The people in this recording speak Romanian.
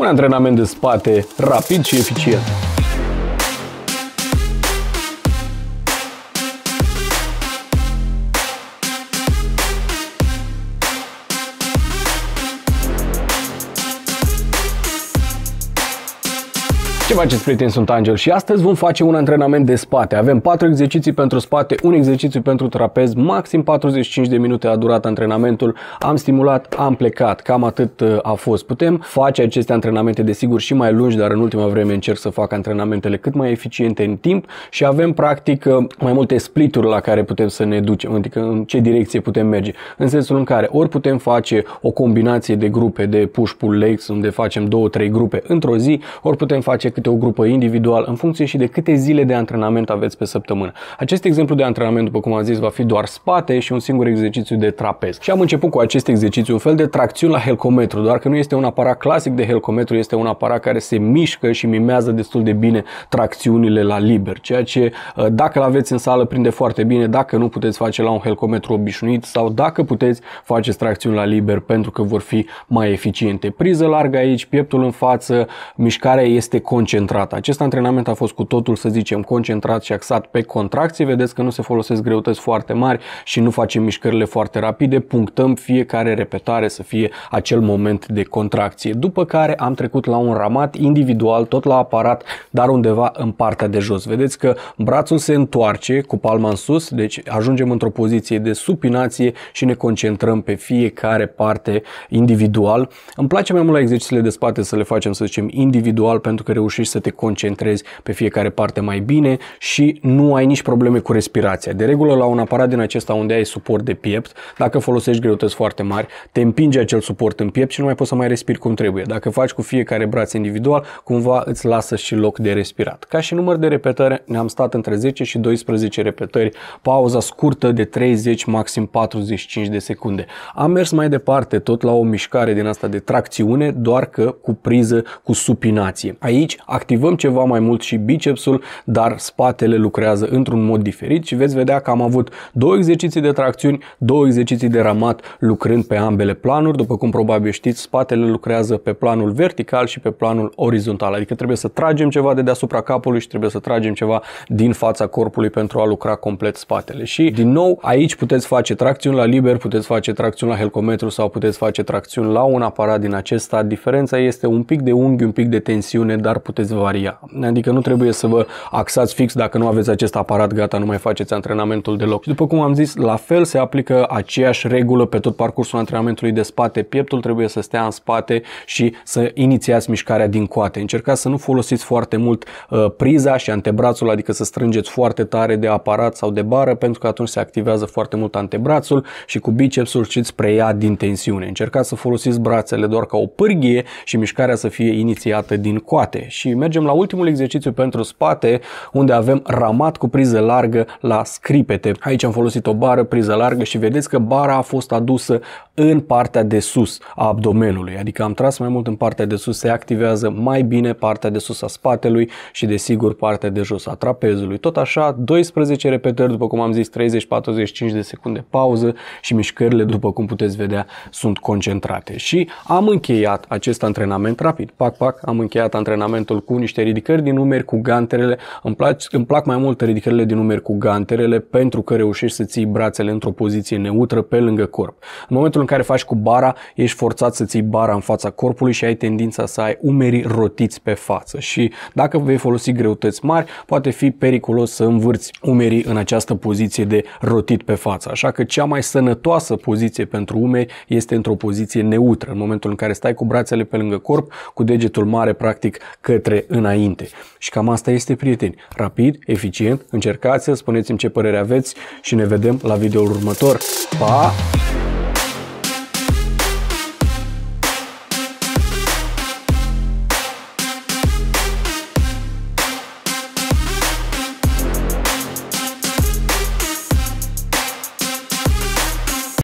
un antrenament de spate rapid și eficient. Ce faceți, prieteni? Sunt Angel și astăzi vom face un antrenament de spate. Avem 4 exerciții pentru spate, un exercițiu pentru trapez, maxim 45 de minute a durat antrenamentul. Am stimulat, am plecat, cam atât uh, a fost. Putem face aceste antrenamente, desigur, și mai lungi, dar în ultima vreme încerc să fac antrenamentele cât mai eficiente în timp și avem, practic, uh, mai multe splituri la care putem să ne ducem, adică în ce direcție putem merge. În sensul în care ori putem face o combinație de grupe de push-pull legs, unde facem 2-3 grupe într-o zi, ori putem face câte o grupă individual, în funcție și de câte zile de antrenament aveți pe săptămână. Acest exemplu de antrenament, după cum am zis, va fi doar spate și un singur exercițiu de trapez. Și am început cu acest exercițiu, un fel de tracțiune la helcometru, doar că nu este un aparat clasic de helcometru, este un aparat care se mișcă și mimează destul de bine tracțiunile la liber, ceea ce uh, dacă îl aveți în sală prinde foarte bine, dacă nu puteți face la un helcometru obișnuit sau dacă puteți face tracțiuni la liber pentru că vor fi mai eficiente. Priză largă aici, pieptul în față, mișcarea este concentrată concentrat. Acest antrenament a fost cu totul, să zicem, concentrat și axat pe contracții. Vedeți că nu se folosesc greutăți foarte mari și nu facem mișcările foarte rapide. Punctăm fiecare repetare să fie acel moment de contracție. După care am trecut la un ramat individual, tot la aparat, dar undeva în partea de jos. Vedeți că brațul se întoarce cu palma în sus, deci ajungem într-o poziție de supinație și ne concentrăm pe fiecare parte individual. Îmi place mai mult la exercițiile de spate să le facem, să zicem, individual pentru că reușim reușești să te concentrezi pe fiecare parte mai bine și nu ai nici probleme cu respirația. De regulă, la un aparat din acesta unde ai suport de piept, dacă folosești greutăți foarte mari, te împinge acel suport în piept și nu mai poți să mai respiri cum trebuie. Dacă faci cu fiecare braț individual, cumva îți lasă și loc de respirat. Ca și număr de repetări, ne-am stat între 10 și 12 repetări, pauza scurtă de 30, maxim 45 de secunde. Am mers mai departe, tot la o mișcare din asta de tracțiune, doar că cu priză, cu supinație. Aici activăm ceva mai mult și bicepsul, dar spatele lucrează într-un mod diferit și veți vedea că am avut două exerciții de tracțiuni, două exerciții de ramat lucrând pe ambele planuri. După cum probabil știți, spatele lucrează pe planul vertical și pe planul orizontal, adică trebuie să tragem ceva de deasupra capului și trebuie să tragem ceva din fața corpului pentru a lucra complet spatele. Și din nou, aici puteți face tracțiuni la liber, puteți face tracțiuni la helcometru sau puteți face tracțiuni la un aparat din acesta. Diferența este un pic de unghi, un pic de tensiune, dar puteți puteți varia. Adică nu trebuie să vă axați fix dacă nu aveți acest aparat, gata, nu mai faceți antrenamentul deloc. Și după cum am zis, la fel se aplică aceeași regulă pe tot parcursul antrenamentului de spate. Pieptul trebuie să stea în spate și să inițiați mișcarea din coate. Încercați să nu folosiți foarte mult uh, priza și antebrațul, adică să strângeți foarte tare de aparat sau de bară, pentru că atunci se activează foarte mult antebrațul și cu bicepsul și preia din tensiune. Încercați să folosiți brațele doar ca o pârghie și mișcarea să fie inițiată din coate. Și mergem la ultimul exercițiu pentru spate, unde avem ramat cu priză largă la scripete. Aici am folosit o bară, priză largă și vedeți că bara a fost adusă în partea de sus a abdomenului, adică am tras mai mult în partea de sus, se activează mai bine partea de sus a spatelui și desigur partea de jos a trapezului. Tot așa, 12 repetări, după cum am zis, 30-45 de secunde pauză și mișcările, după cum puteți vedea, sunt concentrate. Și am încheiat acest antrenament rapid. Pac, pac, am încheiat antrenamentul Seattle cu niște ridicări din numeri cu ganterele. Îmi, plac, îmi plac mai mult ridicările din numeri cu ganterele pentru că reușești să ții brațele într-o poziție neutră pe lângă corp. În momentul în care faci cu bara, ești forțat să ții bara în fața corpului și ai tendința să ai umerii rotiți pe față. Și dacă vei folosi greutăți mari, poate fi periculos să învârți umerii în această poziție de rotit pe față. Așa că cea mai sănătoasă poziție pentru umeri este într-o poziție neutră. În momentul în care stai cu brațele pe lângă corp, cu degetul mare practic că către înainte. Și cam asta este, prieteni. Rapid, eficient, încercați să spuneți-mi ce părere aveți și ne vedem la videoul următor. Pa!